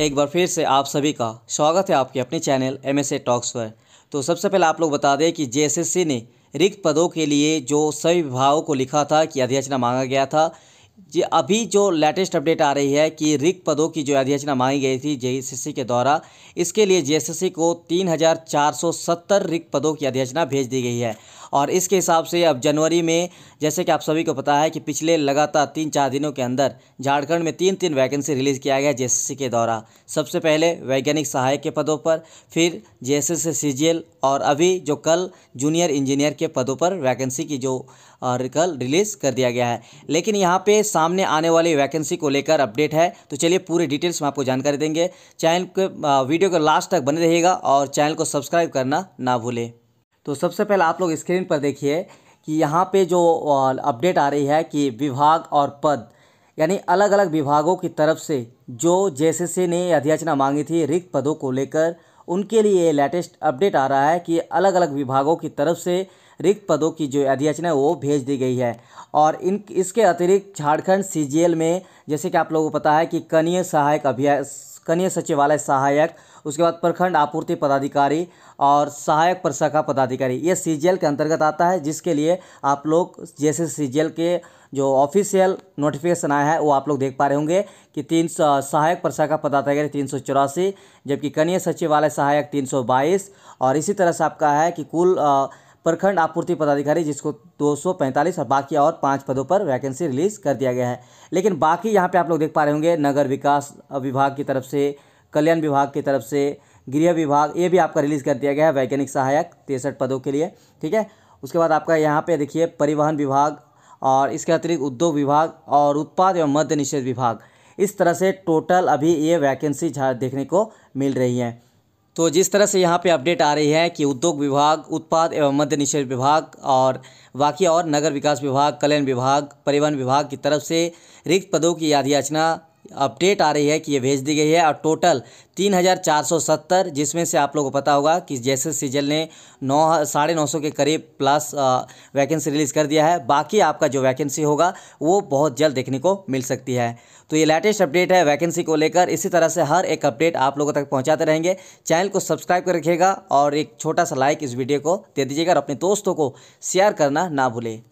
एक बार फिर से आप सभी का स्वागत है आपके अपने channel M S A talks पर तो सबसे पहले आप लोग बता दें कि जेएसएससी ने रिक्त पदों के लिए जो सभी विभागों को लिखा था कि अध्याचना मांगा गया था जी अभी जो लेटेस्ट अपडेट आ रही है कि रिक्त पदों की जो अध्यक्षना मांगी गई थी जेएसएससी के द्वारा इसके लिए जेएसएससी को 3470 रिक्त पदों की अध्याचना भेज दी गई है और इसके हिसाब से अब जनवरी में जैसे कि आप सभी को पता है कि पिछले लगातार तीन चार दिनों के अंदर झारखंड में तीन तीन वैकेंसी रिलीज़ किया गया जे के द्वारा सबसे पहले वैज्ञानिक सहायक के पदों पर फिर जे एस और अभी जो कल जूनियर इंजीनियर के पदों पर वैकेंसी की जो कल रिलीज़ कर दिया गया है लेकिन यहाँ पे सामने आने वाली वैकेंसी को लेकर अपडेट है तो चलिए पूरे डिटेल्स में आपको जानकारी देंगे चैनल के वीडियो को लास्ट तक बने रहिएगा और चैनल को सब्सक्राइब करना ना भूलें तो सबसे पहले आप लोग स्क्रीन पर देखिए कि यहाँ पे जो अपडेट आ रही है कि विभाग और पद यानी अलग अलग विभागों की तरफ से जो जे ने अध्याचना मांगी थी रिक्त पदों को लेकर उनके लिए लेटेस्ट अपडेट आ रहा है कि अलग अलग विभागों की तरफ से रिक्त पदों की जो अध्याचना है वो भेज दी गई है और इन इसके अतिरिक्त झारखंड सीजीएल में जैसे कि आप लोगों को पता है कि कनीय सहायक अभ्यास कनीय सचिवालय सहायक उसके बाद प्रखंड आपूर्ति पदाधिकारी और सहायक प्रशाखा पदाधिकारी ये सी के अंतर्गत आता है जिसके लिए आप लोग जैसे सी के जो ऑफिशियल नोटिफिकेशन आया है वो आप लोग देख पा रहे होंगे कि तीन सहायक प्रशाखा पदाधिकारी तीन सौ चौरासी जबकि कनीय सचिवालय सहायक तीन सौ बाईस और इसी तरह से आपका है कि कुल आ, प्रखंड आपूर्ति पदाधिकारी जिसको 245 और बाकी और पाँच पदों पर वैकेंसी रिलीज़ कर दिया गया है लेकिन बाकी यहाँ पे आप लोग देख पा रहे होंगे नगर विकास विभाग की तरफ से कल्याण विभाग की तरफ से गृह विभाग ये भी आपका रिलीज़ कर दिया गया है वैज्ञानिक सहायक तिरसठ पदों के लिए ठीक है उसके बाद आपका यहाँ पे देखिए परिवहन विभाग और इसके अतिरिक्त उद्योग विभाग और उत्पाद एवं मध्य निषेध विभाग इस तरह से टोटल अभी ये वैकेंसी देखने को मिल रही हैं तो जिस तरह से यहाँ पे अपडेट आ रही है कि उद्योग विभाग उत्पाद एवं मध्य निषेध विभाग और बाकी और नगर विकास विभाग कल्याण विभाग परिवहन विभाग की तरफ से रिक्त पदों की याद याचना अपडेट आ रही है कि ये भेज दी गई है और टोटल 3470 जिसमें से आप लोगों को पता होगा कि जैसे सीजल ने नौ साढ़े नौ सौ के करीब प्लस वैकेंसी रिलीज़ कर दिया है बाकी आपका जो वैकेंसी होगा वो बहुत जल्द देखने को मिल सकती है तो ये लेटेस्ट अपडेट है वैकेंसी को लेकर इसी तरह से हर एक अपडेट आप लोगों तक पहुँचाते रहेंगे चैनल को सब्सक्राइब कर रखिएगा और एक छोटा सा लाइक इस वीडियो को दे दीजिएगा और अपने दोस्तों को शेयर करना ना भूलें